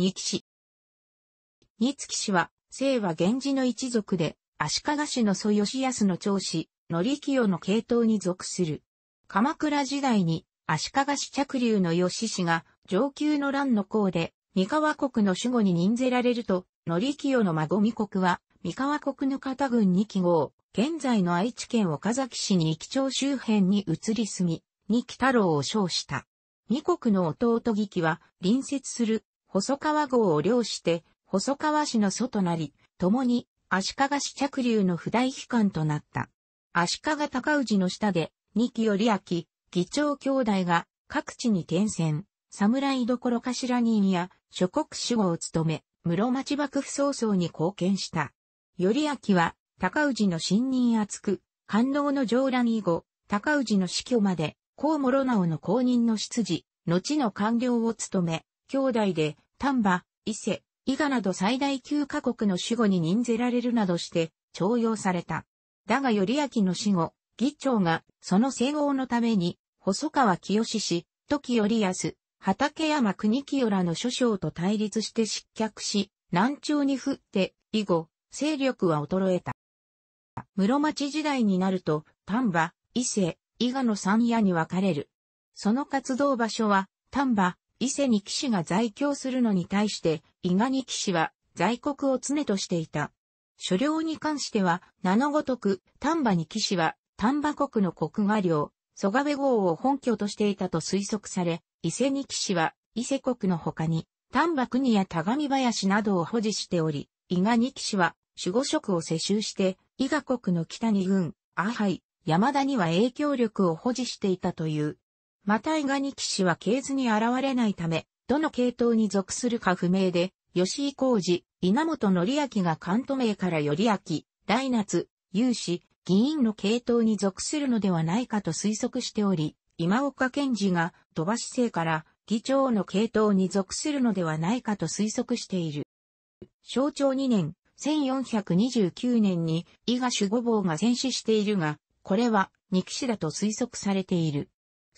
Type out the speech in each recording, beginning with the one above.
二騎氏。二月氏は、清和源氏の一族で、足利氏の祖義康の長子、則清の系統に属する。鎌倉時代に、足利氏着流の義氏が、上級の乱の功で、三河国の守護に任ぜられると、則清の孫御国は、三河国の方軍に記号、現在の愛知県岡崎市に行き町周辺に移り住み、二木太郎を称した。二国の弟義貴は、隣接する細川郷を漁して、細川市の祖となり、共に足利市着流の不代機関となった。足利高氏の下で、二木頼明、議長兄弟が各地に転戦、侍どころ頭人や諸国主護を務め、室町幕府早々に貢献した。頼明は、高氏の信任厚く、官能の上乱以後、高氏の死去まで、高諸直の公認の執事、後の官僚を務め、兄弟で、丹波、伊勢、伊賀など最大9カ国の守護に任せられるなどして、徴用された。だが頼明の死後、議長が、その西欧のために、細川清氏、時頼康、畠山国清らの諸将と対立して失脚し、南朝に降って、以後、勢力は衰えた。室町時代になると、丹波、伊勢、伊賀の三夜に分かれる。その活動場所は、丹波、伊勢に騎士が在京するのに対して、伊賀に騎士は在国を常としていた。所領に関しては、名のごとく、丹波に騎士は、丹波国の国画領、蘇我部号を本拠としていたと推測され、伊勢に騎士は、伊勢国の他に、丹波国や田上林などを保持しており、伊賀に騎士は、守護職を世襲して、伊賀国の北に軍、阿敗、山田には影響力を保持していたというまた伊賀に騎士は系図に現れないため、どの系統に属するか不明で、吉井浩二、稲本則明が関東名から頼明、大夏、有志、議員の系統に属するのではないかと推測しており、今岡賢治が鳥羽市政から議長の系統に属するのではないかと推測している。象徴2年、1429年に伊賀守護坊が戦死しているが、これは二騎士だと推測されている。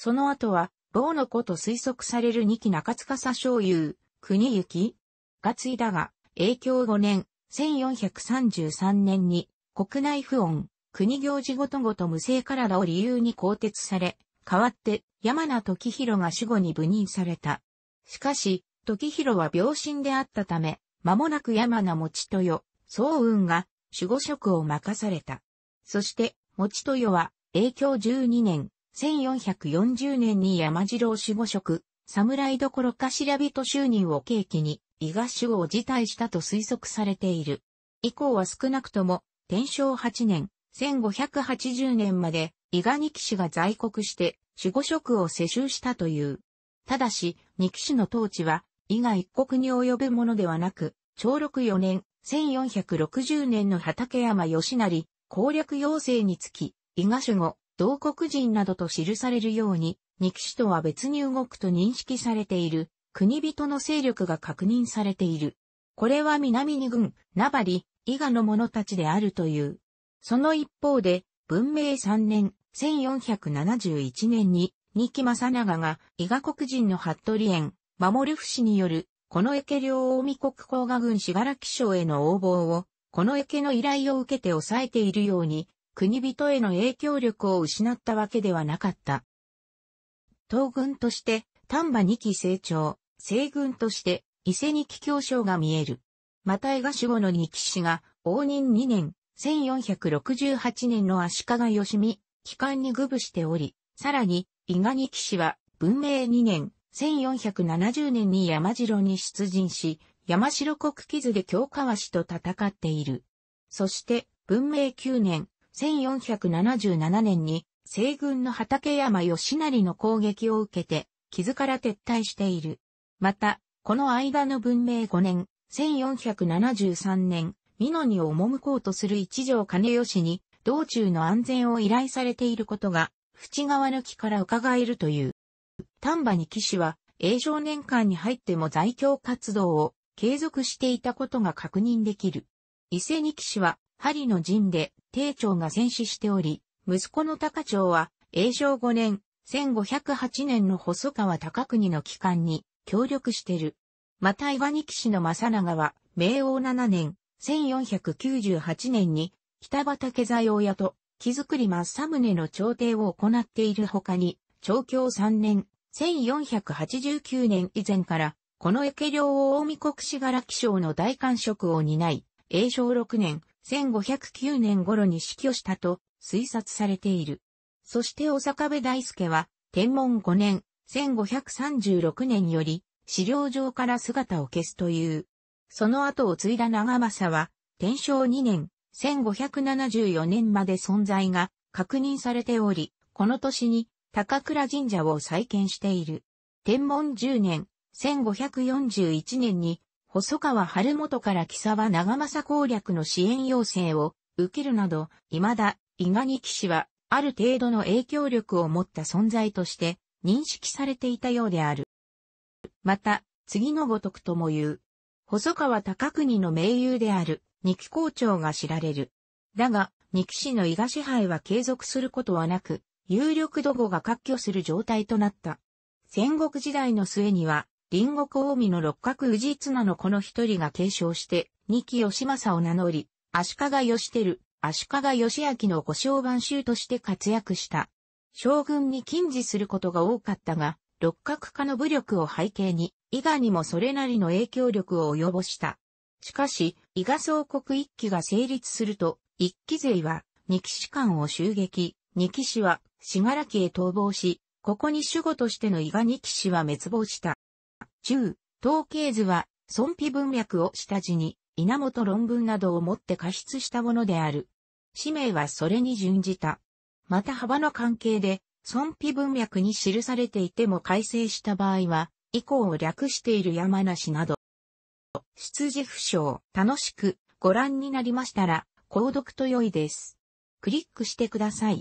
その後は、某の子と推測される二期中塚佐昭雄、国行が継いだが、影響5年、1433年に、国内不穏、国行事ごとごと無性体を理由に更迭され、代わって山名時広が守護に部任された。しかし、時広は病身であったため、間もなく山名持豊、総運が守護職を任された。そして、持豊は、影響12年、1440年に山城守護職、侍どころか白人就任を契機に、伊賀守護を辞退したと推測されている。以降は少なくとも、天正8年、1580年まで、伊賀二騎士が在国して、守護職を世襲したという。ただし、二騎士の統治は、伊賀一国に及ぶものではなく、長禄4年、1460年の畠山義成、攻略要請につき、伊賀守護、同国人などと記されるように、肉キ氏とは別に動くと認識されている、国人の勢力が確認されている。これは南に軍、ナバリ、伊賀の者たちであるという。その一方で、文明3年、1471年に、二木正長が、伊賀国人の服部園、守る死による、この池領大見国甲賀軍死らき省への応募を、この池の依頼を受けて抑えているように、国人への影響力を失ったわけではなかった。東軍として丹波二期成長、西軍として伊勢二期教将が見える。また伊賀守護の二期士が、応仁二年、1468年の足利義美、帰還に愚部しており、さらに、伊賀二期士は、文明二年、1470年に山城に出陣し、山城国傷で京川氏と戦っている。そして、文明9年、1477年に西軍の畠山義成の攻撃を受けて、傷から撤退している。また、この間の文明5年、1473年、美濃に赴こうとする一条兼義に、道中の安全を依頼されていることが、淵川抜きから伺えるという。丹波に騎士は、永少年間に入っても在京活動を継続していたことが確認できる。伊勢に騎士は、針の陣で丁長が戦死しており、息子の高長は、永正5年、1508年の細川高国の帰還に協力してる。また岩木市の正長は、明王7年、1498年に、北畠財親と、木造り真三宗の朝廷を行っている他に、長教3年、1489年以前から、この池ケ領を大見国志柄気象の大官職を担い、永正6年、1509年頃に死去したと推察されている。そして大阪部大輔は、天文5年、1536年より、資料上から姿を消すという。その後を継いだ長政は、天正2年、1574年まで存在が確認されており、この年に高倉神社を再建している。天文10年、1541年に細川晴元から木沢長政攻略の支援要請を受けるなど、未だ、伊賀騎士は、ある程度の影響力を持った存在として、認識されていたようである。また、次のごとくとも言う。細川高国の盟友である、二木校長が知られる。だが、二木氏の伊賀支配は継続することはなく、有力度後が割拠する状態となった。戦国時代の末には、隣国近江の六角治綱のこの一人が継承して、二木義政を名乗り、足利義輝、足利義明の御将番衆として活躍した。将軍に禁似することが多かったが、六角化の武力を背景に、伊賀にもそれなりの影響力を及ぼした。しかし、伊賀総国一揆が成立すると、一揆勢は、二騎士官を襲撃、二騎士は、死柄木へ逃亡し、ここに守護としての伊賀二騎士は滅亡した。中、統計図は、損否文脈を下地に、稲本論文などをもって加筆したものである。氏名はそれに準じた。また幅の関係で、損否文脈に記されていても改正した場合は、以降を略している山梨など。出自不詳、楽しくご覧になりましたら、購読と良いです。クリックしてください。